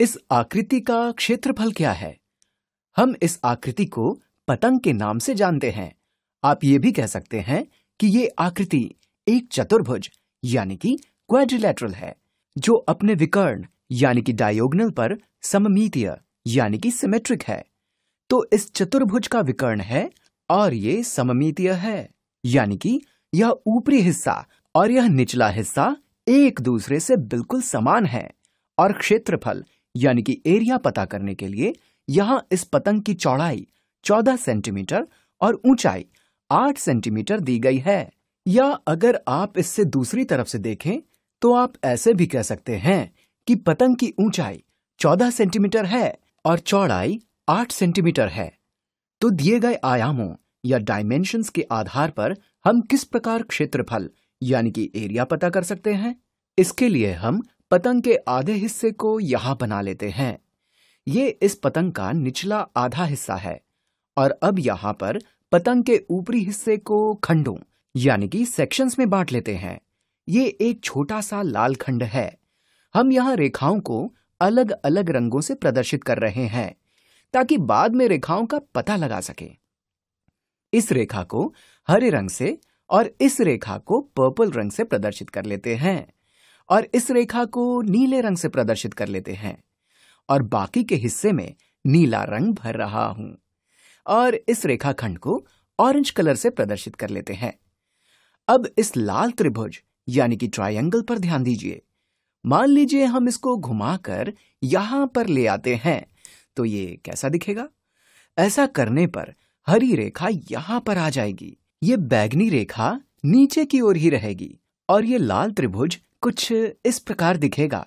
इस आकृति का क्षेत्रफल क्या है हम इस आकृति को पतंग के नाम से जानते हैं आप ये भी कह सकते हैं कि ये आकृति एक चतुर्भुज यानी कि क्वाड्रिलेटरल है जो अपने विकर्ण यानी कि डायोगनल पर सममितीय यानी कि सिमेट्रिक है तो इस चतुर्भुज का विकर्ण है और ये सममितीय है यानी कि यह ऊपरी हिस्सा और यह निचला हिस्सा एक दूसरे से बिल्कुल समान है और क्षेत्रफल यानी कि एरिया पता करने के लिए यहाँ इस पतंग की चौड़ाई 14 सेंटीमीटर और ऊंचाई 8 सेंटीमीटर दी गई है या अगर आप इससे दूसरी तरफ से देखें तो आप ऐसे भी कह सकते हैं कि पतंग की ऊंचाई 14 सेंटीमीटर है और चौड़ाई 8 सेंटीमीटर है तो दिए गए आयामों या डायमेंशंस के आधार पर हम किस प्रकार क्षेत्रफल यानी कि एरिया पता कर सकते हैं इसके लिए हम पतंग के आधे हिस्से को यहां बना लेते हैं ये इस पतंग का निचला आधा हिस्सा है और अब यहां पर पतंग के ऊपरी हिस्से को खंडों यानी कि सेक्शंस में बांट लेते हैं ये एक छोटा सा लाल खंड है हम यहाँ रेखाओं को अलग अलग रंगों से प्रदर्शित कर रहे हैं ताकि बाद में रेखाओं का पता लगा सके इस रेखा को हरे रंग से और इस रेखा को पर्पल रंग से प्रदर्शित कर लेते हैं और इस रेखा को नीले रंग से प्रदर्शित कर लेते हैं और बाकी के हिस्से में नीला रंग भर रहा हूं और इस रेखाखंड को ऑरेंज कलर से प्रदर्शित कर लेते हैं अब इस लाल त्रिभुज यानी कि ट्रायंगल पर ध्यान दीजिए मान लीजिए हम इसको घुमाकर यहां पर ले आते हैं तो ये कैसा दिखेगा ऐसा करने पर हरी रेखा यहां पर आ जाएगी ये बैगनी रेखा नीचे की ओर ही रहेगी और ये लाल त्रिभुज कुछ इस प्रकार दिखेगा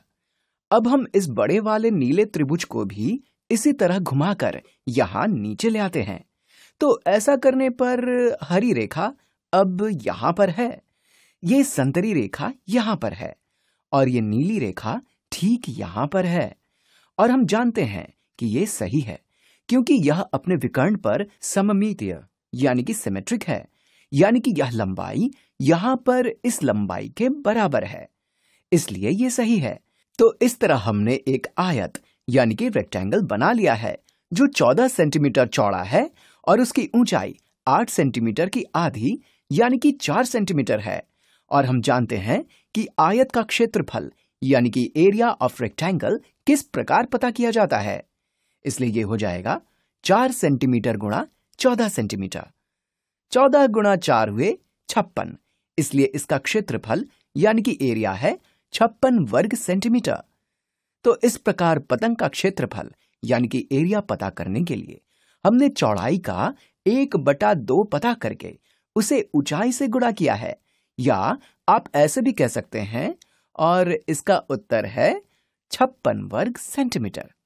अब हम इस बड़े वाले नीले त्रिभुज को भी इसी तरह घुमाकर यहां नीचे ले आते हैं तो ऐसा करने पर हरी रेखा अब यहां पर है ये संतरी रेखा यहां पर है और ये नीली रेखा ठीक यहां पर है और हम जानते हैं कि ये सही है क्योंकि यह अपने विकर्ण पर सममितीय यानी कि सिमेट्रिक है यानी कि यह लंबाई यहां पर इस लंबाई के बराबर है इसलिए ये सही है तो इस तरह हमने एक आयत यानी कि रेक्टेंगल बना लिया है जो 14 सेंटीमीटर चौड़ा है और उसकी ऊंचाई 8 सेंटीमीटर की आधी यानी कि 4 सेंटीमीटर है और हम जानते हैं कि आयत का क्षेत्रफल यानी कि एरिया ऑफ रेक्टेंगल किस प्रकार पता किया जाता है इसलिए यह हो जाएगा चार सेंटीमीटर गुणा चौदह सेंटीमीटर चौदह गुणा चार हुए छप्पन इसलिए इसका क्षेत्रफल यानी कि एरिया है छप्पन वर्ग सेंटीमीटर तो इस प्रकार पतंग का क्षेत्रफल यानी कि एरिया पता करने के लिए हमने चौड़ाई का एक बटा दो पता करके उसे ऊंचाई से गुणा किया है या आप ऐसे भी कह सकते हैं और इसका उत्तर है छप्पन वर्ग सेंटीमीटर